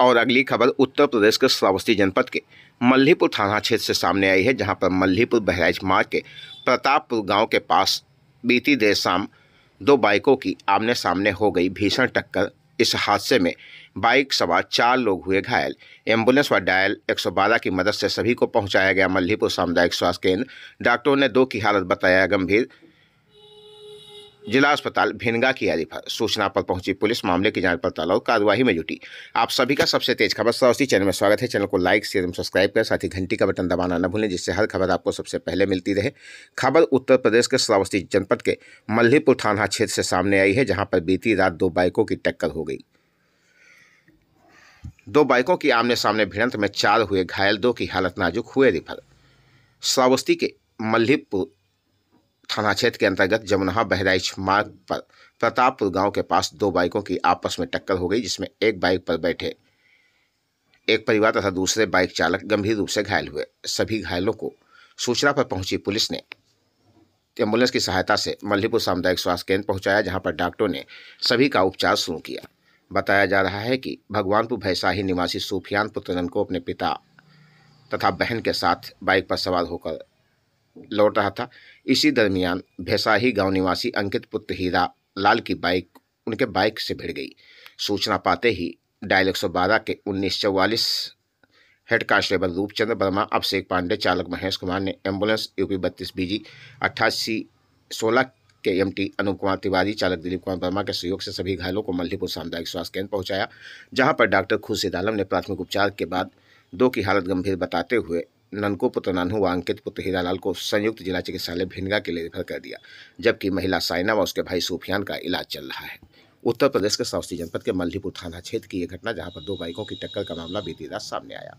और अगली खबर उत्तर प्रदेश के श्रावस्ती जनपद के मल्हीपुर थाना क्षेत्र से सामने आई है जहां पर मल्हीपुर बहराइच मार्ग के प्रतापपुर गांव के पास बीती देर शाम दो बाइकों की आमने सामने हो गई भीषण टक्कर इस हादसे में बाइक सवार चार लोग हुए घायल एम्बुलेंस व डायल 112 की मदद से सभी को पहुंचाया गया मल्लीपुर सामुदायिक स्वास्थ्य केंद्र डॉक्टरों ने दो की हालत बताया गंभीर जिला अस्पताल भिनगा की यादी पर सूचना पर पहुंची पुलिस मामले की जांच पड़ताल और कार्यवाही में जुटी आप सभी का सबसे तेज खबर सौसी चैनल में स्वागत है चैनल को लाइक शेयर एवं सब्सक्राइब करें साथ ही घंटी का बटन दबाना न भूलें जिससे हर खबर आपको सबसे पहले मिलती रहे खबर उत्तर प्रदेश के सरावस्ती जनपद के मल्हीपुर थाना क्षेत्र से सामने आई है जहाँ पर बीती रात दो बाइकों की टक्कर हो गई दो बाइकों की आमने सामने भिड़ंत में चार हुए घायल दो की हालत नाजुक हुए रिफर श्रावस्ती के मल्हीपुर थाना क्षेत्र के अंतर्गत जमुना बहराइच मार्ग पर प्रतापपुर गांव के पास दो बाइकों की आपस में टक्कर हो गई जिसमें एक बाइक पर बैठे एक परिवार तथा दूसरे बाइक चालक गंभीर रूप से घायल हुए सभी घायलों को सूचना पर पहुंची पुलिस ने एम्बुलेंस की सहायता से मल्लीपुर सामुदायिक स्वास्थ्य केंद्र पहुंचाया जहां पर डॉक्टरों ने सभी का उपचार शुरू किया बताया जा रहा है कि भगवानपुर भैसाही निवासी सूफियान पुत्रन को अपने पिता तथा बहन के साथ बाइक पर सवार होकर लौट रहा था इसी दरमियान भैसाही गांव निवासी अंकित पुत्र हीरा लाल की बाइक उनके बाइक से भिड़ गई सूचना पाते ही डायल 112 के उन्नीस चौवालीस हेड कांस्टेबल रूपचंद्र वर्मा अभिषेक पांडे चालक महेश कुमार ने एम्बुलेंस यूपी बत्तीस बी जी अट्ठासी सोलह के एम टी अनूप कुमार तिवारी चालक दिलीप कुमार वर्मा के सहयोग से सभी घायलों को मल्लीपुर सामुदायिक स्वास्थ्य केंद्र पहुंचाया जहां पर डॉक्टर खुर्शीद आलम ने प्राथमिक उपचार के बाद दो की हालत गंभीर बताते हुए ननको पुत्र नानू व अंकित पुत्र हीरालाल को संयुक्त जिला चिकित्सालय भिनगा के लिए रेफर कर दिया जबकि महिला साइना व उसके भाई सूफियान का इलाज चल रहा है उत्तर प्रदेश के सावस्ती जनपद के मल्हीपुर थाना क्षेत्र की यह घटना जहां पर दो बाइकों की टक्कर का मामला बीती रात सामने आया